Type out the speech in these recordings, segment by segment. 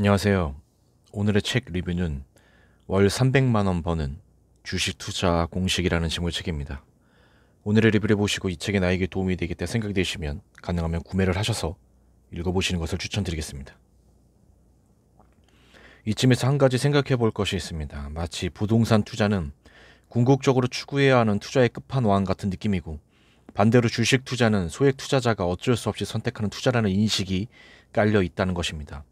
안녕하세요. 오늘의 책 리뷰는 월 300만원 버는 주식 투자 공식이라는 신목 책입니다. 오늘의 리뷰를 보시고 이 책이 나에게 도움이 되겠다 생각이 되시면 가능하면 구매를 하셔서 읽어보시는 것을 추천드리겠습니다. 이쯤에서 한 가지 생각해 볼 것이 있습니다. 마치 부동산 투자는 궁극적으로 추구해야 하는 투자의 끝판왕 같은 느낌이고 반대로 주식 투자는 소액 투자자가 어쩔 수 없이 선택하는 투자라는 인식이 깔려 있다는 것입니다.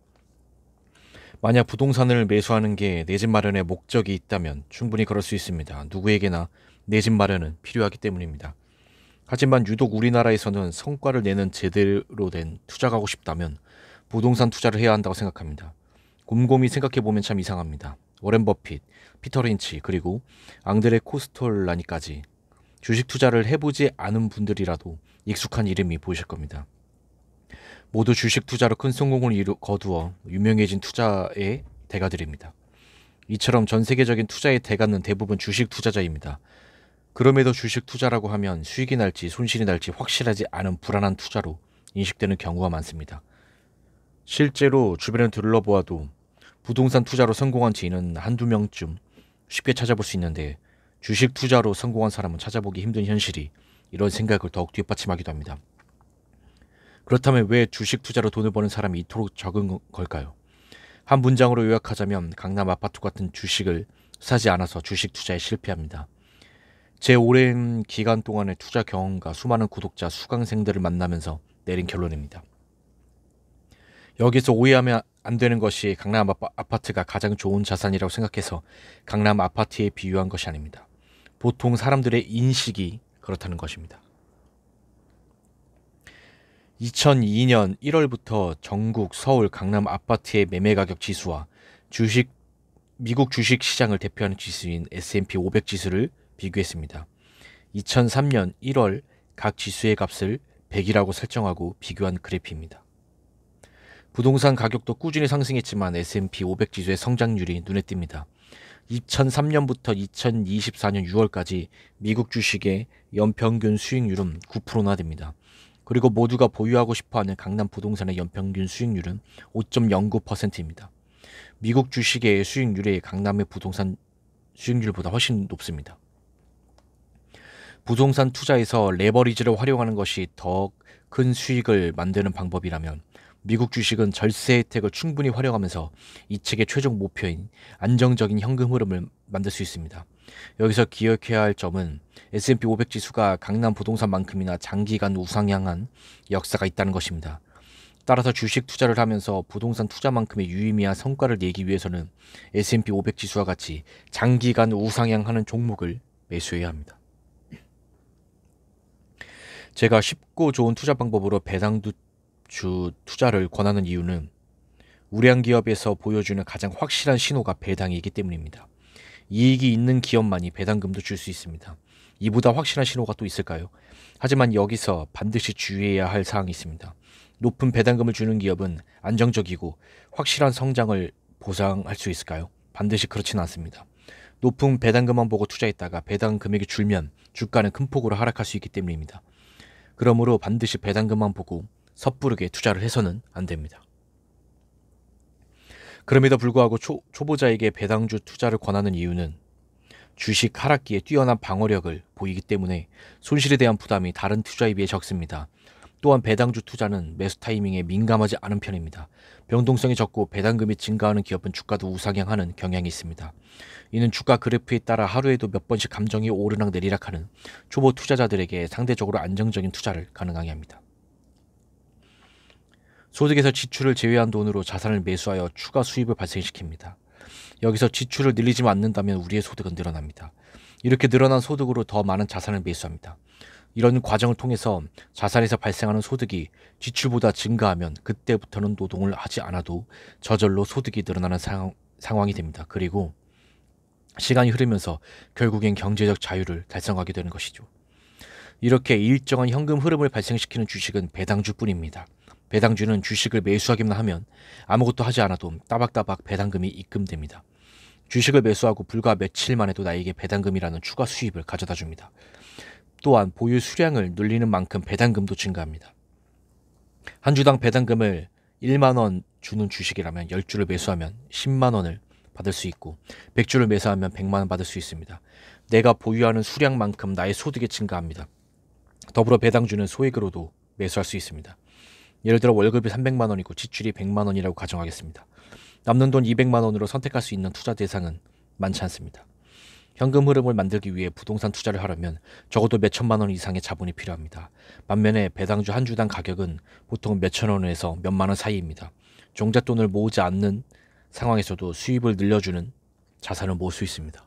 만약 부동산을 매수하는 게 내 집 마련의 목적이 있다면 충분히 그럴 수 있습니다. 누구에게나 내 집 마련은 필요하기 때문입니다. 하지만 유독 우리나라에서는 성과를 내는 제대로 된 투자가 하고 싶다면 부동산 투자를 해야 한다고 생각합니다. 곰곰이 생각해보면 참 이상합니다. 워렌 버핏, 피터 린치, 그리고 앙드레 코스톨라니까지 주식 투자를 해보지 않은 분들이라도 익숙한 이름이 보이실 겁니다. 모두 주식 투자로 큰 성공을 이루, 거두어 유명해진 투자의 대가들입니다. 이처럼 전 세계적인 투자의 대가는 대부분 주식 투자자입니다. 그럼에도 주식 투자라고 하면 수익이 날지 손실이 날지 확실하지 않은 불안한 투자로 인식되는 경우가 많습니다. 실제로 주변을 둘러보아도 부동산 투자로 성공한 지인은 한두 명쯤 쉽게 찾아볼 수 있는데 주식 투자로 성공한 사람은 찾아보기 힘든 현실이 이런 생각을 더욱 뒷받침하기도 합니다. 그렇다면 왜 주식 투자로 돈을 버는 사람이 이토록 적은 걸까요? 한 문장으로 요약하자면 강남 아파트 같은 주식을 사지 않아서 주식 투자에 실패합니다. 제 오랜 기간 동안의 투자 경험과 수많은 구독자 수강생들을 만나면서 내린 결론입니다. 여기서 오해하면 안 되는 것이 강남 아파트가 가장 좋은 자산이라고 생각해서 강남 아파트에 비유한 것이 아닙니다. 보통 사람들의 인식이 그렇다는 것입니다. 2002년 1월부터 전국 서울 강남 아파트의 매매 가격 지수와 주식 미국 주식 시장을 대표하는 지수인 S&P 500 지수를 비교했습니다. 2003년 1월 각 지수의 값을 100이라고 설정하고 비교한 그래프입니다. 부동산 가격도 꾸준히 상승했지만 S&P 500 지수의 성장률이 눈에 띕니다. 2003년부터 2024년 6월까지 미국 주식의 연평균 수익률은 9%나 됩니다. 그리고 모두가 보유하고 싶어하는 강남 부동산의 연평균 수익률은 5.09%입니다. 미국 주식의 수익률이 강남의 부동산 수익률보다 훨씬 높습니다. 부동산 투자에서 레버리지를 활용하는 것이 더 큰 수익을 만드는 방법이라면 미국 주식은 절세 혜택을 충분히 활용하면서 이 책의 최종 목표인 안정적인 현금 흐름을 만들 수 있습니다. 여기서 기억해야 할 점은 S&P 500 지수가 강남 부동산만큼이나 장기간 우상향한 역사가 있다는 것입니다. 따라서 주식 투자를 하면서 부동산 투자만큼의 유의미한 성과를 내기 위해서는 S&P 500 지수와 같이 장기간 우상향하는 종목을 매수해야 합니다. 제가 쉽고 좋은 투자 방법으로 배당주 투자를 권하는 이유는 우량 기업에서 보여주는 가장 확실한 신호가 배당이기 때문입니다. 이익이 있는 기업만이 배당금도 줄 수 있습니다. 이보다 확실한 신호가 또 있을까요? 하지만 여기서 반드시 주의해야 할 사항이 있습니다. 높은 배당금을 주는 기업은 안정적이고 확실한 성장을 보상할 수 있을까요? 반드시 그렇지는 않습니다. 높은 배당금만 보고 투자했다가 배당 금액이 줄면 주가는 큰 폭으로 하락할 수 있기 때문입니다. 그러므로 반드시 배당금만 보고 섣부르게 투자를 해서는 안 됩니다. 그럼에도 불구하고 초, 초보자에게 배당주 투자를 권하는 이유는 주식 하락기에 뛰어난 방어력을 보이기 때문에 손실에 대한 부담이 다른 투자에 비해 적습니다. 또한 배당주 투자는 매수 타이밍에 민감하지 않은 편입니다. 변동성이 적고 배당금이 증가하는 기업은 주가도 우상향하는 경향이 있습니다. 이는 주가 그래프에 따라 하루에도 몇 번씩 감정이 오르락 내리락하는 초보 투자자들에게 상대적으로 안정적인 투자를 가능하게 합니다. 소득에서 지출을 제외한 돈으로 자산을 매수하여 추가 수입을 발생시킵니다. 여기서 지출을 늘리지 않는다면 우리의 소득은 늘어납니다. 이렇게 늘어난 소득으로 더 많은 자산을 매수합니다. 이런 과정을 통해서 자산에서 발생하는 소득이 지출보다 증가하면 그때부터는 노동을 하지 않아도 저절로 소득이 늘어나는 상, 상황이 됩니다. 그리고 시간이 흐르면서 결국엔 경제적 자유를 달성하게 되는 것이죠. 이렇게 일정한 현금 흐름을 발생시키는 주식은 배당주뿐입니다. 배당주는 주식을 매수하기만 하면 아무것도 하지 않아도 따박따박 배당금이 입금됩니다. 주식을 매수하고 불과 며칠 만에도 나에게 배당금이라는 추가 수입을 가져다 줍니다. 또한 보유 수량을 늘리는 만큼 배당금도 증가합니다. 한 주당 배당금을 1만원 주는 주식이라면 10주를 매수하면 10만원을 받을 수 있고 100주를 매수하면 100만원 받을 수 있습니다. 내가 보유하는 수량만큼 나의 소득이 증가합니다. 더불어 배당주는 소액으로도 매수할 수 있습니다. 예를 들어 월급이 300만 원이고 지출이 100만 원이라고 가정하겠습니다. 남는 돈 200만 원으로 선택할 수 있는 투자 대상은 많지 않습니다. 현금 흐름을 만들기 위해 부동산 투자를 하려면 적어도 몇 천만 원 이상의 자본이 필요합니다. 반면에 배당주 한 주당 가격은 보통 몇천 원에서 몇만 원 사이입니다. 종잣돈을 모으지 않는 상황에서도 수입을 늘려주는 자산을 모을 수 있습니다.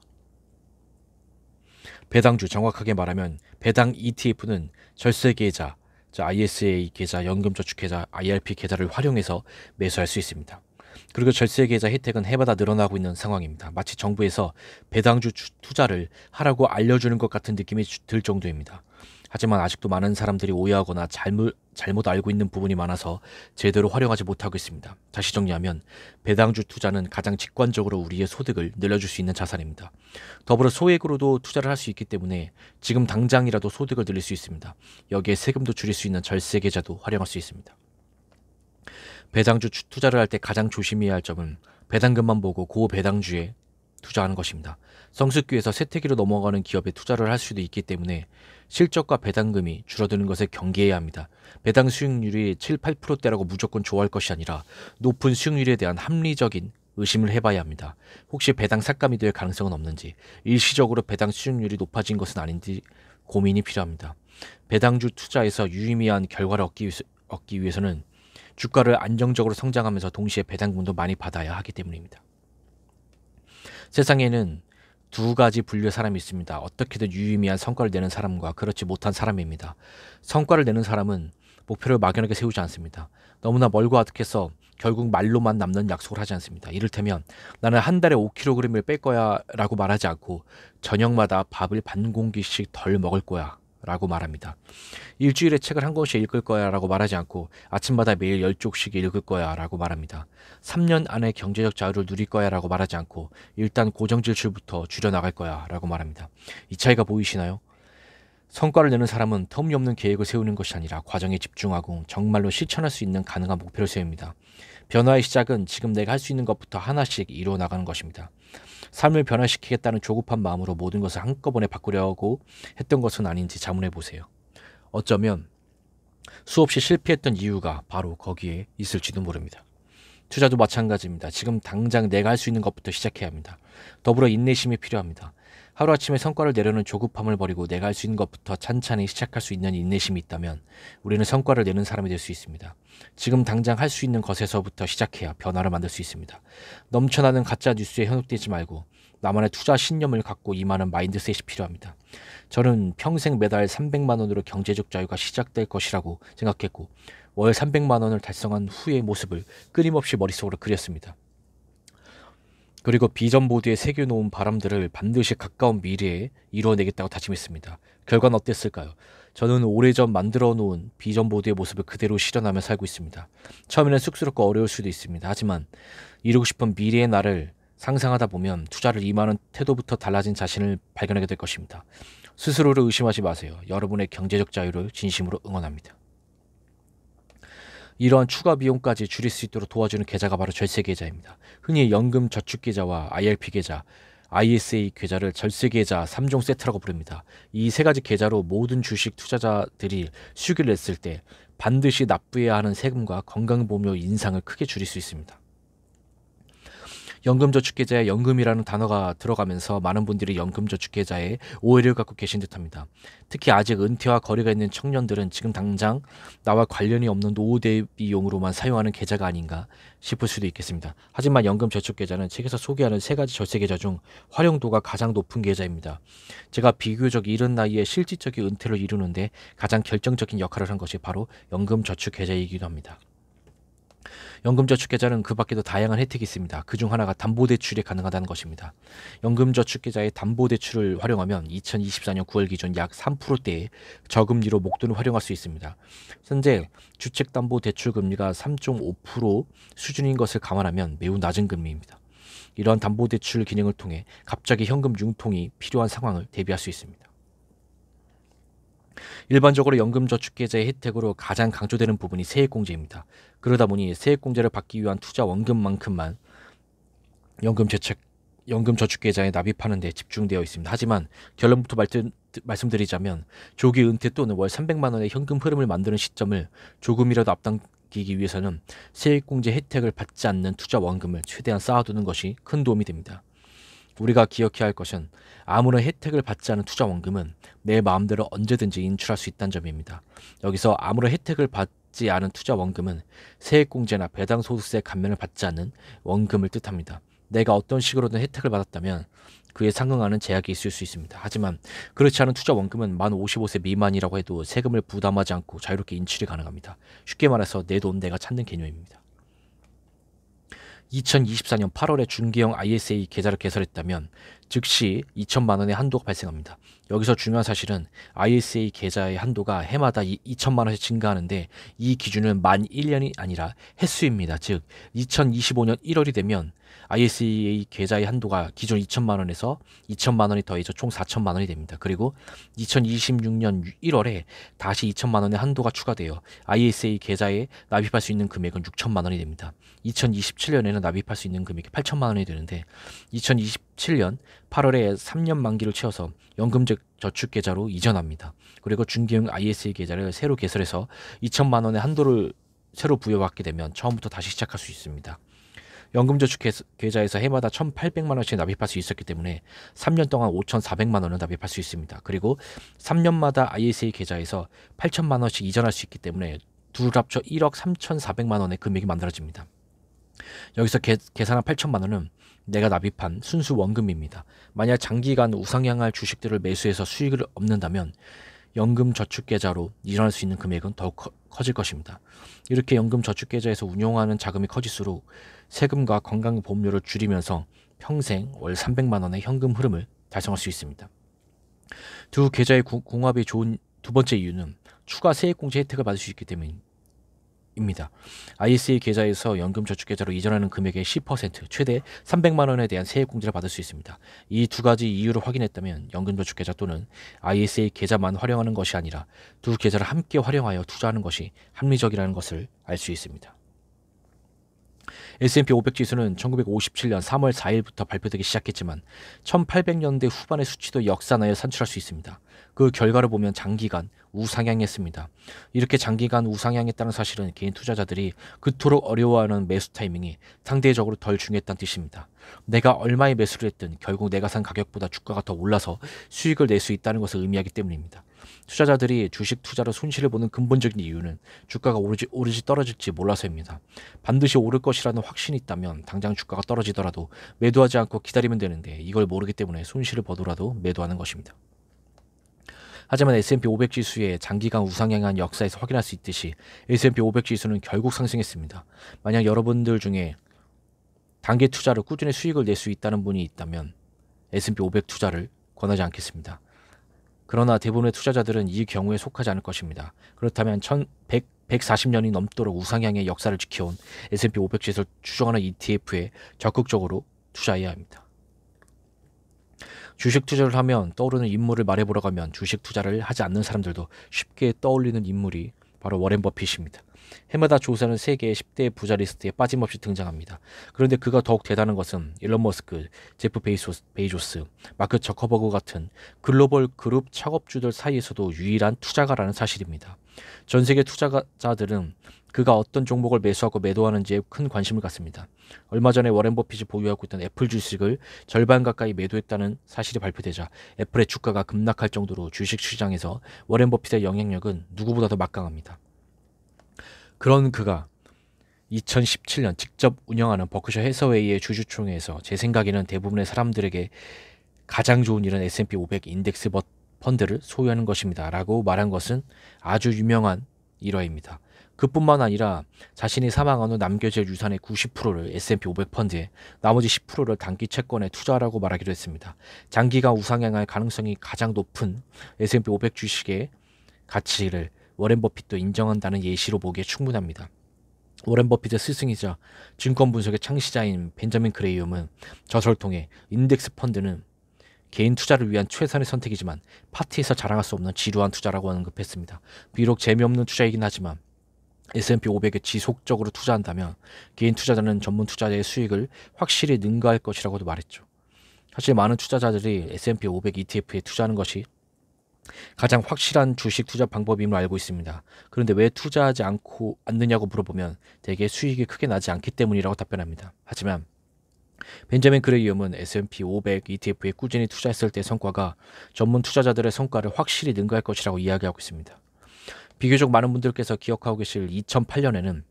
배당주 정확하게 말하면 배당 ETF는 절세 계좌, ISA 계좌, 연금저축계좌, IRP 계좌를 활용해서 매수할 수 있습니다. 그리고 절세 계좌 혜택은 해마다 늘어나고 있는 상황입니다. 마치 정부에서 배당주 투자를 하라고 알려주는 것 같은 느낌이 들 정도입니다. 하지만 아직도 많은 사람들이 오해하거나 잘못, 잘못 알고 있는 부분이 많아서 제대로 활용하지 못하고 있습니다. 다시 정리하면 배당주 투자는 가장 직관적으로 우리의 소득을 늘려줄 수 있는 자산입니다. 더불어 소액으로도 투자를 할 수 있기 때문에 지금 당장이라도 소득을 늘릴 수 있습니다. 여기에 세금도 줄일 수 있는 절세 계좌도 활용할 수 있습니다. 배당주 투자를 할 때 가장 조심해야 할 점은 배당금만 보고 고 배당주에 투자하는 것입니다. 성숙기에서 세태기로 넘어가는 기업에 투자를 할 수도 있기 때문에 실적과 배당금이 줄어드는 것에 경계해야 합니다. 배당 수익률이 7, 8%대라고 무조건 좋아할 것이 아니라 높은 수익률에 대한 합리적인 의심을 해봐야 합니다. 혹시 배당 삭감이 될 가능성은 없는지, 일시적으로 배당 수익률이 높아진 것은 아닌지 고민이 필요합니다. 배당주 투자에서 유의미한 결과를 얻기, 위해서, 얻기 위해서는 주가를 안정적으로 성장하면서 동시에 배당금도 많이 받아야 하기 때문입니다. 세상에는 두 가지 분류의 사람이 있습니다. 어떻게든 유의미한 성과를 내는 사람과 그렇지 못한 사람입니다. 성과를 내는 사람은 목표를 막연하게 세우지 않습니다. 너무나 멀고 아득해서 결국 말로만 남는 약속을 하지 않습니다. 이를테면 나는 한 달에 5kg을 뺄 거야 라고 말하지 않고 저녁마다 밥을 반 공기씩 덜 먹을 거야 라고 말합니다. 일주일에 책을 한 권씩 읽을 거야 라고 말하지 않고 아침마다 매일 열쪽씩 읽을 거야 라고 말합니다. 3년 안에 경제적 자유를 누릴 거야 라고 말하지 않고 일단 고정 지출부터 줄여나갈 거야 라고 말합니다. 이 차이가 보이시나요? 성과를 내는 사람은 터무니없는 계획을 세우는 것이 아니라 과정에 집중하고 정말로 실천할 수 있는 가능한 목표를 세웁니다. 변화의 시작은 지금 내가 할 수 있는 것부터 하나씩 이루어 나가는 것입니다. 삶을 변화시키겠다는 조급한 마음으로 모든 것을 한꺼번에 바꾸려고 했던 것은 아닌지 자문해 보세요. 어쩌면 수없이 실패했던 이유가 바로 거기에 있을지도 모릅니다. 투자도 마찬가지입니다. 지금 당장 내가 할 수 있는 것부터 시작해야 합니다. 더불어 인내심이 필요합니다. 하루아침에 성과를 내려는 조급함을 버리고 내가 할 수 있는 것부터 찬찬히 시작할 수 있는 인내심이 있다면 우리는 성과를 내는 사람이 될 수 있습니다. 지금 당장 할 수 있는 것에서부터 시작해야 변화를 만들 수 있습니다. 넘쳐나는 가짜 뉴스에 현혹되지 말고 나만의 투자 신념을 갖고 임하는 마인드셋이 필요합니다. 저는 평생 매달 300만 원으로 경제적 자유가 시작될 것이라고 생각했고 월 300만 원을 달성한 후의 모습을 끊임없이 머릿속으로 그렸습니다. 그리고 비전보드에 새겨놓은 바람들을 반드시 가까운 미래에 이루어내겠다고 다짐했습니다. 결과는 어땠을까요? 저는 오래전 만들어 놓은 비전보드의 모습을 그대로 실현하며 살고 있습니다. 처음에는 쑥스럽고 어려울 수도 있습니다. 하지만 이루고 싶은 미래의 나를 상상하다 보면 투자를 임하는 태도부터 달라진 자신을 발견하게 될 것입니다. 스스로를 의심하지 마세요. 여러분의 경제적 자유를 진심으로 응원합니다. 이러한 추가 비용까지 줄일 수 있도록 도와주는 계좌가 바로 절세 계좌입니다. 흔히 연금 저축 계좌와 IRP 계좌, ISA 계좌를 절세 계좌 3종 세트라고 부릅니다. 이 세 가지 계좌로 모든 주식 투자자들이 수익을 냈을 때 반드시 납부해야 하는 세금과 건강보험료 인상을 크게 줄일 수 있습니다. 연금저축계좌에 연금이라는 단어가 들어가면서 많은 분들이 연금저축계좌에 오해를 갖고 계신 듯합니다. 특히 아직 은퇴와 거리가 있는 청년들은 지금 당장 나와 관련이 없는 노후 대비용으로만 사용하는 계좌가 아닌가 싶을 수도 있겠습니다. 하지만 연금저축계좌는 책에서 소개하는 세 가지 절세계좌 중 활용도가 가장 높은 계좌입니다. 제가 비교적 이른 나이에 실질적인 은퇴를 이루는데 가장 결정적인 역할을 한 것이 바로 연금저축계좌이기도 합니다. 연금저축계좌는 그 밖에도 다양한 혜택이 있습니다. 그 중 하나가 담보대출이 가능하다는 것입니다. 연금저축계좌의 담보대출을 활용하면 2024년 9월 기준 약 3%대의 저금리로 목돈을 활용할 수 있습니다. 현재 주택담보대출 금리가 3.5% 수준인 것을 감안하면 매우 낮은 금리입니다. 이러한 담보대출 기능을 통해 갑자기 현금 융통이 필요한 상황을 대비할 수 있습니다. 일반적으로 연금저축계좌의 혜택으로 가장 강조되는 부분이 세액공제입니다. 그러다 보니 세액공제를 받기 위한 투자 원금만큼만 연금저축 연금저축계좌에 납입하는 데 집중되어 있습니다. 하지만 결론부터 말씀, 말씀드리자면 조기 은퇴 또는 월 300만 원의 현금 흐름을 만드는 시점을 조금이라도 앞당기기 위해서는 세액공제 혜택을 받지 않는 투자 원금을 최대한 쌓아두는 것이 큰 도움이 됩니다. 우리가 기억해야 할 것은 아무런 혜택을 받지 않은 투자 원금은 내 마음대로 언제든지 인출할 수 있다는 점입니다. 여기서 아무런 혜택을 받지 않은 투자 원금은 세액공제나 배당소득세 감면을 받지 않는 원금을 뜻합니다. 내가 어떤 식으로든 혜택을 받았다면 그에 상응하는 제약이 있을 수 있습니다. 하지만 그렇지 않은 투자 원금은 만 55세 미만이라고 해도 세금을 부담하지 않고 자유롭게 인출이 가능합니다. 쉽게 말해서 내 돈 내가 찾는 개념입니다. 2024년 8월에 중개형 ISA 계좌를 개설했다면 즉시 2천만 원의 한도가 발생합니다. 여기서 중요한 사실은 ISA 계좌의 한도가 해마다 이 2천만 원씩 증가하는데 이 기준은 만 1년이 아니라 횟수입니다즉 2025년 1월이 되면 ISA 계좌의 한도가 기존 2천만 원에서 2천만 원이 더해져 총 4천만 원이 됩니다. 그리고 2026년 1월에 다시 2천만 원의 한도가 추가되어 ISA 계좌에 납입할 수 있는 금액은 6천만 원이 됩니다. 2027년에는 납입할 수 있는 금액이 8천만 원이 되는데 2027년 8월에 3년 만기를 채워서 연금적 저축계좌로 이전합니다. 그리고 중개용 ISA 계좌를 새로 개설해서 2천만 원의 한도를 새로 부여받게 되면 처음부터 다시 시작할 수 있습니다. 연금저축계좌에서 해마다 1,800만 원씩 납입할 수 있었기 때문에 3년 동안 5,400만 원을 납입할 수 있습니다. 그리고 3년마다 ISA 계좌에서 8천만 원씩 이전할 수 있기 때문에 둘 합쳐 1억 3,400만 원의 금액이 만들어집니다. 여기서 계산한 8천만 원은 내가 납입한 순수 원금입니다. 만약 장기간 우상향할 주식들을 매수해서 수익을 얻는다면 연금저축계좌로 이전할 수 있는 금액은 더욱 커, 커질 것입니다. 이렇게 연금저축계좌에서 운용하는 자금이 커질수록 세금과 건강보험료를 줄이면서 평생 월 300만 원의 현금 흐름을 달성할 수 있습니다. 두 계좌의 궁합이 좋은 두 번째 이유는 추가 세액공제 혜택을 받을 수 있기 때문, 입니다 입니다. ISA 계좌에서 연금저축계좌로 이전하는 금액의 10% 최대 300만 원에 대한 세액공제를 받을 수 있습니다. 이 두 가지 이유를 확인했다면 연금저축계좌 또는 ISA 계좌만 활용하는 것이 아니라 두 계좌를 함께 활용하여 투자하는 것이 합리적이라는 것을 알 수 있습니다. S&P 500 지수는 1957년 3월 4일부터 발표되기 시작했지만 1800년대 후반의 수치도 역산하여 산출할 수 있습니다. 그 결과를 보면 장기간 우상향했습니다. 이렇게 장기간 우상향했다는 사실은 개인 투자자들이 그토록 어려워하는 매수 타이밍이 상대적으로 덜 중요했다는 뜻입니다. 내가 얼마에 매수를 했든 결국 내가 산 가격보다 주가가 더 올라서 수익을 낼 수 있다는 것을 의미하기 때문입니다. 투자자들이 주식 투자로 손실을 보는 근본적인 이유는 주가가 오르지, 오르지 떨어질지 몰라서입니다. 반드시 오를 것이라는 확신이 있다면 당장 주가가 떨어지더라도 매도하지 않고 기다리면 되는데 이걸 모르기 때문에 손실을 보더라도 매도하는 것입니다. 하지만 S&P 500 지수의 장기간 우상향한 역사에서 확인할 수 있듯이 S&P 500 지수는 결국 상승했습니다. 만약 여러분들 중에 단계 투자를 꾸준히 수익을 낼 수 있다는 분이 있다면 S&P 500 투자를 권하지 않겠습니다. 그러나 대부분의 투자자들은 이 경우에 속하지 않을 것입니다. 그렇다면 1100, 140년이 넘도록 우상향의 역사를 지켜온 S&P 500 지수를 추종하는 ETF에 적극적으로 투자해야 합니다. 주식 투자를 하면 떠오르는 인물을 말해보러가면 주식 투자를 하지 않는 사람들도 쉽게 떠올리는 인물이 바로 워렌 버핏입니다. 해마다 조사는 세계의 10대 부자 리스트에 빠짐없이 등장합니다. 그런데 그가 더욱 대단한 것은 일론 머스크, 제프 베이소스, 베이조스, 마크 저커버그 같은 글로벌 그룹 창업주들 사이에서도 유일한 투자가라는 사실입니다. 전 세계 투자자들은 그가 어떤 종목을 매수하고 매도하는지에 큰 관심을 갖습니다. 얼마 전에 워렌 버핏이 보유하고 있던 애플 주식을 절반 가까이 매도했다는 사실이 발표되자 애플의 주가가 급락할 정도로 주식 시장에서 워렌 버핏의 영향력은 누구보다 도 막강합니다. 그런 그가 2017년 직접 운영하는 버크셔 해서웨이의 주주총회에서 제 생각에는 대부분의 사람들에게 가장 좋은 일은 S&P 500 인덱스 펀드를 소유하는 것입니다. 라고 말한 것은 아주 유명한 일화입니다. 그뿐만 아니라 자신이 사망한 후 남겨질 유산의 90%를 S&P 500 펀드에 나머지 10%를 단기 채권에 투자하라고 말하기도 했습니다. 장기간 우상향할 가능성이 가장 높은 S&P 500 주식의 가치를 워렌 버핏도 인정한다는 예시로 보기에 충분합니다. 워렌 버핏의 스승이자 증권 분석의 창시자인 벤자민 그레이엄은 저서를 통해 인덱스 펀드는 개인 투자를 위한 최선의 선택이지만 파티에서 자랑할 수 없는 지루한 투자라고 언급했습니다. 비록 재미없는 투자이긴 하지만 S&P 500에 지속적으로 투자한다면 개인 투자자는 전문 투자자의 수익을 확실히 능가할 것이라고도 말했죠. 사실 많은 투자자들이 S&P 500 ETF에 투자하는 것이 가장 확실한 주식 투자 방법임을 알고 있습니다. 그런데 왜 투자하지 않고 않느냐고 물어보면 대개 수익이 크게 나지 않기 때문이라고 답변합니다. 하지만 벤자민 그레이엄은 S&P 500 ETF에 꾸준히 투자했을 때 성과가 전문 투자자들의 성과를 확실히 능가할 것이라고 이야기하고 있습니다. 비교적 많은 분들께서 기억하고 계실 2008년에는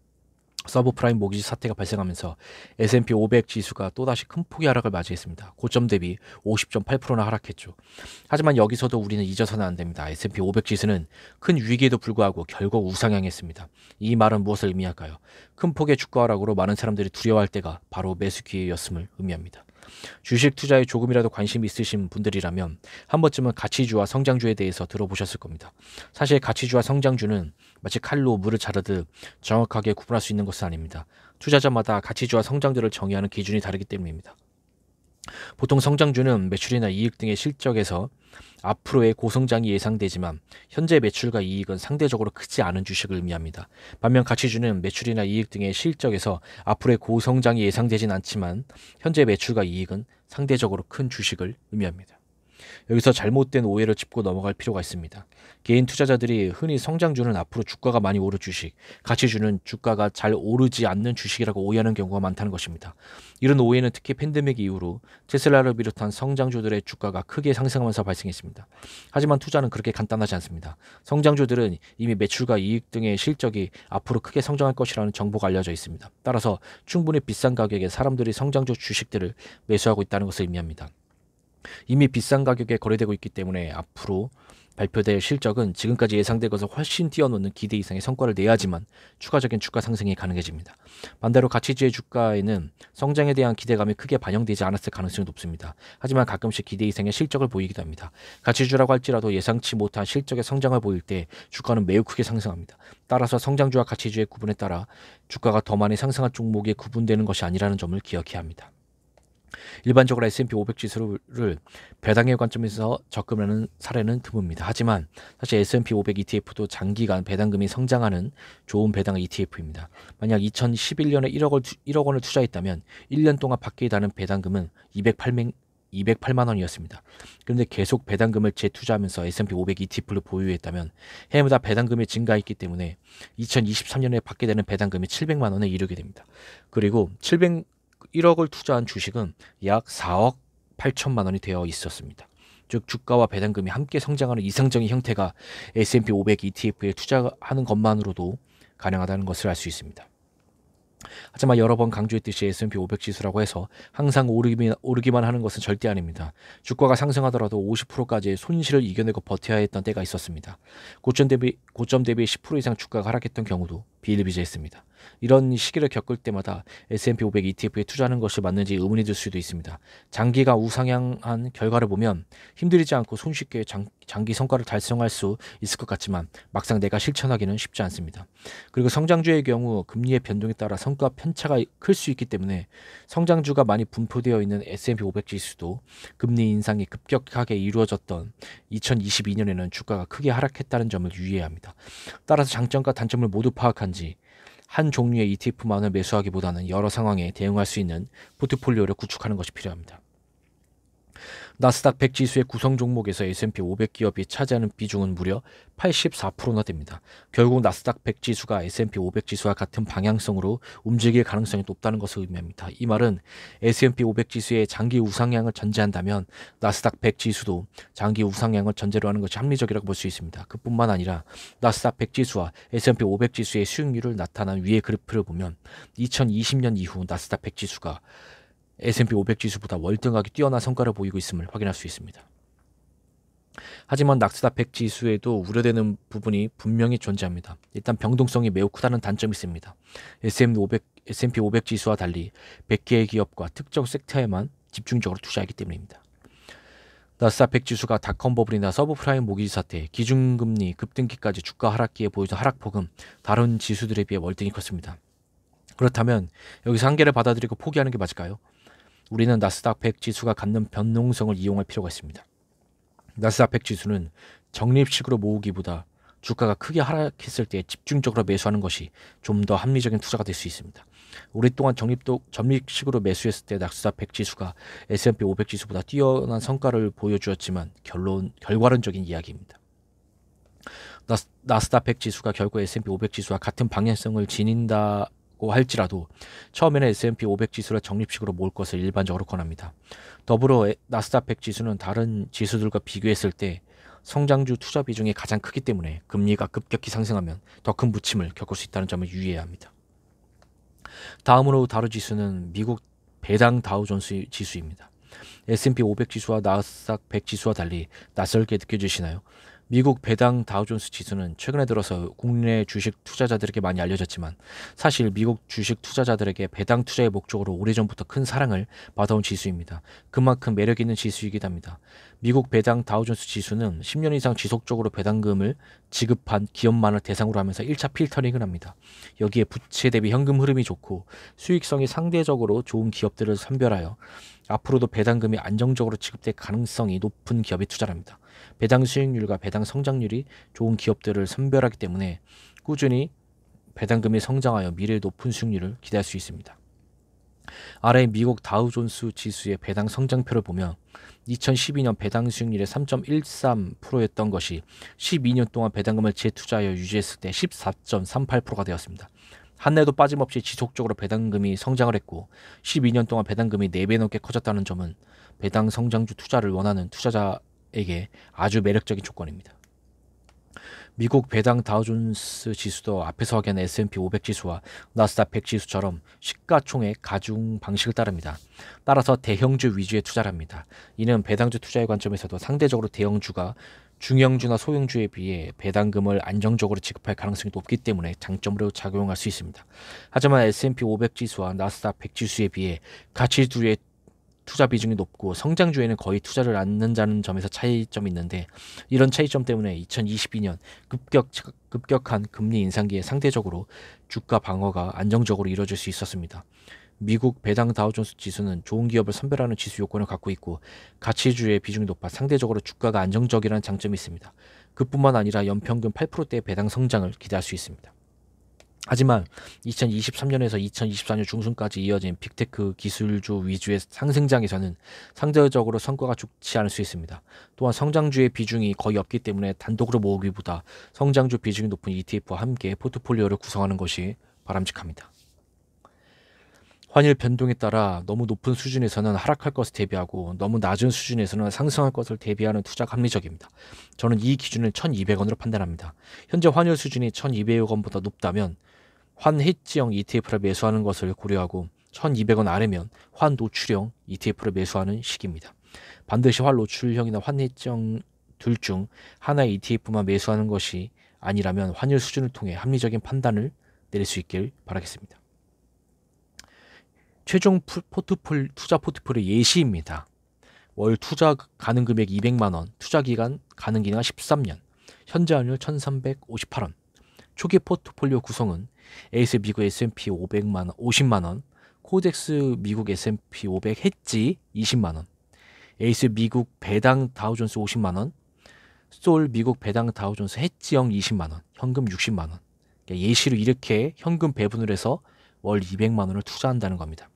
서브프라임 모기지 사태가 발생하면서 S&P 500 지수가 또다시 큰 폭의 하락을 맞이했습니다. 고점 대비 50.8%나 하락했죠. 하지만 여기서도 우리는 잊어서는 안 됩니다. S&P 500 지수는 큰 위기에도 불구하고 결국 우상향했습니다. 이 말은 무엇을 의미할까요? 큰 폭의 주가 하락으로 많은 사람들이 두려워할 때가 바로 매수 기회였음을 의미합니다. 주식 투자에 조금이라도 관심이 있으신 분들이라면 한 번쯤은 가치주와 성장주에 대해서 들어보셨을 겁니다. 사실 가치주와 성장주는 마치 칼로 물을 자르듯 정확하게 구분할 수 있는 것은 아닙니다. 투자자마다 가치주와 성장주를 정의하는 기준이 다르기 때문입니다. 보통 성장주는 매출이나 이익 등의 실적에서 앞으로의 고성장이 예상되지만 현재 매출과 이익은 상대적으로 크지 않은 주식을 의미합니다. 반면 가치주는 매출이나 이익 등의 실적에서 앞으로의 고성장이 예상되진 않지만 현재 매출과 이익은 상대적으로 큰 주식을 의미합니다. 여기서 잘못된 오해를 짚고 넘어갈 필요가 있습니다. 개인 투자자들이 흔히 성장주는 앞으로 주가가 많이 오를 주식, 가치주는 주가가 잘 오르지 않는 주식이라고 오해하는 경우가 많다는 것입니다. 이런 오해는 특히 팬데믹 이후로 테슬라를 비롯한 성장주들의 주가가 크게 상승하면서 발생했습니다. 하지만 투자는 그렇게 간단하지 않습니다. 성장주들은 이미 매출과 이익 등의 실적이 앞으로 크게 성장할 것이라는 정보가 알려져 있습니다. 따라서 충분히 비싼 가격에 사람들이 성장주 주식들을 매수하고 있다는 것을 의미합니다. 이미 비싼 가격에 거래되고 있기 때문에 앞으로 발표될 실적은 지금까지 예상된 것을 훨씬 뛰어넘는 기대 이상의 성과를 내야지만 추가적인 주가 상승이 가능해집니다. 반대로 가치주의 주가에는 성장에 대한 기대감이 크게 반영되지 않았을 가능성이 높습니다. 하지만 가끔씩 기대 이상의 실적을 보이기도 합니다. 가치주라고 할지라도 예상치 못한 실적의 성장을 보일 때 주가는 매우 크게 상승합니다. 따라서 성장주와 가치주의 구분에 따라 주가가 더 많이 상승한 종목에 구분되는 것이 아니라는 점을 기억해야 합니다. 일반적으로 S&P 500 지수를 배당의 관점에서 적금하는 사례는 드뭅니다. 하지만 사실 S&P 500 ETF도 장기간 배당금이 성장하는 좋은 배당 ETF입니다. 만약 2011년에 1억, 원, 1억 원을 투자했다면 1년 동안 받게 되는 배당금은 208만, 208만 원이었습니다. 그런데 계속 배당금을 재투자하면서 S&P 500 ETF를 보유했다면 해마다 배당금이 증가했기 때문에 2023년에 받게 되는 배당금이 700만 원에 이르게 됩니다. 그리고 700 1억을 투자한 주식은 약 4억 8천만 원이 되어 있었습니다. 즉 주가와 배당금이 함께 성장하는 이상적인 형태가 S&P 500 ETF에 투자하는 것만으로도 가능하다는 것을 알 수 있습니다. 하지만 여러 번 강조했듯이 S&P 500 지수라고 해서 항상 오르기만, 오르기만 하는 것은 절대 아닙니다. 주가가 상승하더라도 50%까지의 손실을 이겨내고 버텨야 했던 때가 있었습니다. 고점 대비 고점 대비 10% 이상 주가가 하락했던 경우도 비일비재했습니다. 이런 시기를 겪을 때마다 S&P 500 ETF에 투자하는 것이 맞는지 의문이 들 수도 있습니다. 장기가 우상향한 결과를 보면 힘들이지 않고 손쉽게 장, 장기 성과를 달성할 수 있을 것 같지만 막상 내가 실천하기는 쉽지 않습니다. 그리고 성장주의 경우 금리의 변동에 따라 성과 편차가 클 수 있기 때문에 성장주가 많이 분포되어 있는 S&P 500 지수도 금리 인상이 급격하게 이루어졌던 2022년에는 주가가 크게 하락했다는 점을 유의해야 합니다. 따라서 장점과 단점을 모두 파악한 중요한지 한 종류의 ETF만을 매수하기보다는 여러 상황에 대응할 수 있는 포트폴리오를 구축하는 것이 필요합니다. 나스닥 100 지수의 구성 종목에서 S&P 500 기업이 차지하는 비중은 무려 84%나 됩니다. 결국 나스닥 100 지수가 S&P 500 지수와 같은 방향성으로 움직일 가능성이 높다는 것을 의미합니다. 이 말은 S&P 500 지수의 장기 우상향을 전제한다면 나스닥 100 지수도 장기 우상향을 전제로 하는 것이 합리적이라고 볼 수 있습니다. 그뿐만 아니라 나스닥 100 지수와 S&P 500 지수의 수익률을 나타난 위의 그래프를 보면 2020년 이후 나스닥 100 지수가 S&P 500 지수보다 월등하게 뛰어난 성과를 보이고 있음을 확인할 수 있습니다. 하지만 낙스닥 100 지수에도 우려되는 부분이 분명히 존재합니다. 일단 병동성이 매우 크다는 단점이 있습니다. SM500, S&P 500 지수와 달리 100개의 기업과 특정 섹터에만 집중적으로 투자하기 때문입니다. 나스닥 100 지수가 닷컴 버블이나 서브프라임 모기지 사태, 기준금리 급등기까지 주가 하락기에 보이던 하락폭은 다른 지수들에 비해 월등히 컸습니다. 그렇다면 여기서 한계를 받아들이고 포기하는 게 맞을까요? 우리는 나스닥 100 지수가 갖는 변동성을 이용할 필요가 있습니다. 나스닥 100 지수는 적립식으로 모으기보다 주가가 크게 하락했을 때 집중적으로 매수하는 것이 좀 더 합리적인 투자가 될 수 있습니다. 오랫동안 적립도 적립식으로 매수했을 때낙스닥100 지수가 S&P 500 지수보다 뛰어난 성과를 보여주었지만 결론 결과론적인 이야기입니다. 나스, 나스닥 100 지수가 결국 S&P 500 지수와 같은 방향성을 지닌다 고 할지라도 처음에는 S&P 500 지수를 적립식으로 모을 것을 일반적으로 권합니다. 더불어 나스닥 100 지수는 다른 지수들과 비교했을 때 성장주 투자 비중이 가장 크기 때문에 금리가 급격히 상승하면 더 큰 부침을 겪을 수 있다는 점을 유의해야 합니다. 다음으로 다루 지수는 미국 배당 다우존스 지수입니다. S&P 500 지수와 나스닥 100 지수와 달리 낯설게 느껴지시나요? 미국 배당 다우존스 지수는 최근에 들어서 국내 주식 투자자들에게 많이 알려졌지만 사실 미국 주식 투자자들에게 배당 투자의 목적으로 오래전부터 큰 사랑을 받아온 지수입니다. 그만큼 매력 있는 지수이기도 합니다. 미국 배당 다우존스 지수는 10년 이상 지속적으로 배당금을 지급한 기업만을 대상으로 하면서 1차 필터링을 합니다. 여기에 부채 대비 현금 흐름이 좋고 수익성이 상대적으로 좋은 기업들을 선별하여 앞으로도 배당금이 안정적으로 지급될 가능성이 높은 기업에 투자합니다. 배당 수익률과 배당 성장률이 좋은 기업들을 선별하기 때문에 꾸준히 배당금이 성장하여 미래 높은 수익률을 기대할 수 있습니다. 아래 미국 다우존스 지수의 배당 성장표를 보면 2012년 배당 수익률의 3.13%였던 것이 12년 동안 배당금을 재투자하여 유지했을 때 14.38%가 되었습니다. 한 해도 빠짐없이 지속적으로 배당금이 성장을 했고 12년 동안 배당금이 4배 넘게 커졌다는 점은 배당 성장주 투자를 원하는 투자자 에게 아주 매력적인 조건입니다. 미국 배당 다우존스 지수도 앞에서 확인 한 S&P 500 지수와 나스닥 100 지수처럼 시가총액 가중 방식을 따릅니다. 따라서 대형주 위주의 투자를 합니다. 이는 배당주 투자의 관점에서도 상대적으로 대형주가 중형주나 소형주에 비해 배당금을 안정적으로 지급할 가능성이 높기 때문에 장점으로 작용할 수 있습니다. 하지만 S&P 500 지수와 나스닥 100 지수에 비해 가치주의 투자 비중이 높고 성장주에는 거의 투자를 안는다는 점에서 차이점이 있는데 이런 차이점 때문에 2022년 급격, 급격한 금리 인상기에 상대적으로 주가 방어가 안정적으로 이루어질수 있었습니다. 미국 배당 다우존스 지수는 좋은 기업을 선별하는 지수 요건을 갖고 있고 가치주의 비중이 높아 상대적으로 주가가 안정적이라는 장점이 있습니다. 그뿐만 아니라 연평균 8%대의 배당 성장을 기대할 수 있습니다. 하지만 2023년에서 2024년 중순까지 이어진 빅테크 기술주 위주의 상승장에서는 상대적으로 성과가 좋지 않을 수 있습니다. 또한 성장주의 비중이 거의 없기 때문에 단독으로 모으기보다 성장주 비중이 높은 ETF와 함께 포트폴리오를 구성하는 것이 바람직합니다. 환율 변동에 따라 너무 높은 수준에서는 하락할 것을 대비하고 너무 낮은 수준에서는 상승할 것을 대비하는 투자가 합리적입니다. 저는 이 기준을 1200원으로 판단합니다. 현재 환율 수준이 1200원보다 높다면 환해지형 ETF를 매수하는 것을 고려하고 1200원 아래면 환노출형 ETF를 매수하는 시기입니다. 반드시 환노출형이나 환해지형 둘 중 하나의 ETF만 매수하는 것이 아니라면 환율 수준을 통해 합리적인 판단을 내릴 수 있길 바라겠습니다. 최종 포트폴, 투자 포트폴의 예시입니다. 월 투자 가능 금액 200만 원, 투자 기간 가능 기간 13년, 현재 환율 1,358원, 초기 포트폴리오 구성은 에이스 미국 S&P 500만 원, 50만 원, 코덱스 미국 S&P 500헷지 20만 원, 에이스 미국 배당 다우존스 50만 원, 솔 미국 배당 다우존스 헷지형 20만 원, 현금 60만 원. 그러니까 예시로 이렇게 현금 배분을 해서 월 200만 원을 투자한다는 겁니다.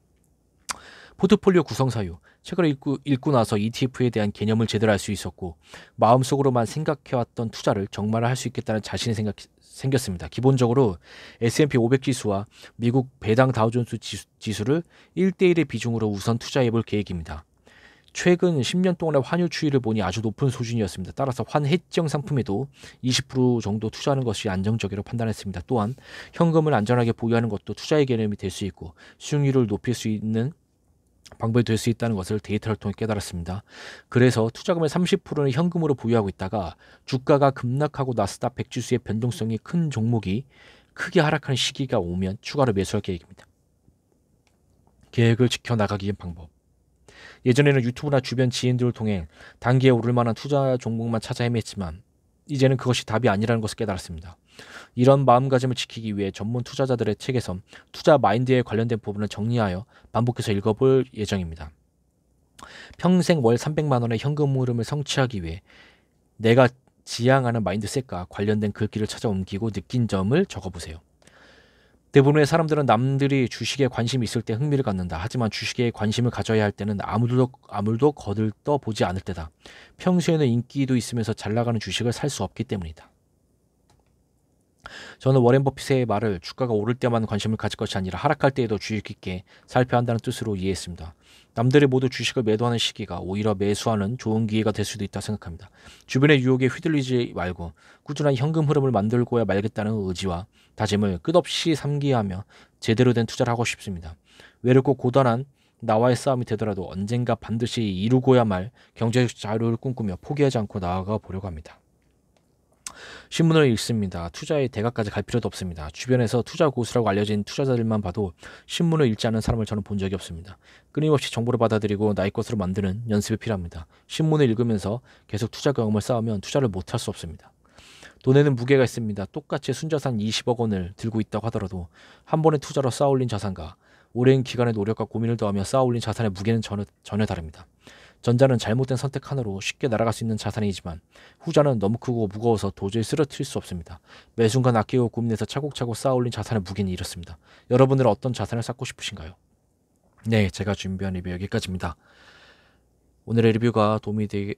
포트폴리오 구성 사유. 책을 읽고, 읽고 나서 ETF에 대한 개념을 제대로 알 수 있었고 마음속으로만 생각해왔던 투자를 정말 할 수 있겠다는 자신이 생각, 생겼습니다. 기본적으로 S&P 500 지수와 미국 배당 다우존스 지수, 지수를 1대1의 비중으로 우선 투자해볼 계획입니다. 최근 10년 동안의 환율 추이를 보니 아주 높은 수준이었습니다. 따라서 환해지형 상품에도 20% 정도 투자하는 것이 안정적이라고 판단했습니다. 또한 현금을 안전하게 보유하는 것도 투자의 개념이 될 수 있고 수익률을 높일 수 있는 방법이 될 수 있다는 것을 데이터를 통해 깨달았습니다. 그래서 투자금의 30%는 현금으로 보유하고 있다가 주가가 급락하고 나스닥 백지수의 변동성이 큰 종목이 크게 하락하는 시기가 오면 추가로 매수할 계획입니다. 계획을 지켜나가기 위한 방법. 예전에는 유튜브나 주변 지인들을 통해 단기에 오를 만한 투자 종목만 찾아 헤맸지만 이제는 그것이 답이 아니라는 것을 깨달았습니다. 이런 마음가짐을 지키기 위해 전문 투자자들의 책에서 투자 마인드에 관련된 부분을 정리하여 반복해서 읽어볼 예정입니다. 평생 월 300만 원의 현금 흐름을 성취하기 위해 내가 지향하는 마인드셋과 관련된 글귀를 그 찾아 옮기고 느낀 점을 적어보세요. 대부분의 사람들은 남들이 주식에 관심이 있을 때 흥미를 갖는다. 하지만 주식에 관심을 가져야 할 때는 아무도 아무도 거들떠 보지 않을 때다. 평소에는 인기도 있으면서 잘 나가는 주식을 살 수 없기 때문이다. 저는 워렌 버핏의 말을 주가가 오를 때만 관심을 가질 것이 아니라 하락할 때에도 주의 깊게 살펴야 한다는 뜻으로 이해했습니다. 남들이 모두 주식을 매도하는 시기가 오히려 매수하는 좋은 기회가 될 수도 있다 생각합니다. 주변의 유혹에 휘둘리지 말고 꾸준한 현금 흐름을 만들고야 말겠다는 의지와 다짐을 끝없이 삼기하며 제대로 된 투자를 하고 싶습니다. 외롭고 고단한 나와의 싸움이 되더라도 언젠가 반드시 이루고야 말 경제적 자유를 꿈꾸며 포기하지 않고 나아가 보려고 합니다. 신문을 읽습니다. 투자의 대가까지 갈 필요도 없습니다. 주변에서 투자 고수라고 알려진 투자자들만 봐도 신문을 읽지 않은 사람을 저는 본 적이 없습니다. 끊임없이 정보를 받아들이고 나의 것으로 만드는 연습이 필요합니다. 신문을 읽으면서 계속 투자 경험을 쌓으면 투자를 못할 수 없습니다. 돈에는 무게가 있습니다. 똑같이 순자산 20억 원을 들고 있다고 하더라도 한 번의 투자로 쌓아올린 자산과 오랜 기간의 노력과 고민을 더하며 쌓아올린 자산의 무게는 전혀, 전혀 다릅니다. 전자는 잘못된 선택 하나로 쉽게 날아갈 수 있는 자산이지만 후자는 너무 크고 무거워서 도저히 쓰러뜨릴 수 없습니다. 매 순간 아끼고 고민해서 차곡차곡 쌓아올린 자산의 무게는 이렇습니다. 여러분들은 어떤 자산을 쌓고 싶으신가요? 네, 제가 준비한 리뷰 여기까지입니다. 오늘의 리뷰가 도움이, 되,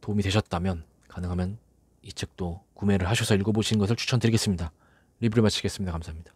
도움이 되셨다면 가능하면 이 책도 구매를 하셔서 읽어보시는 것을 추천드리겠습니다. 리뷰를 마치겠습니다. 감사합니다.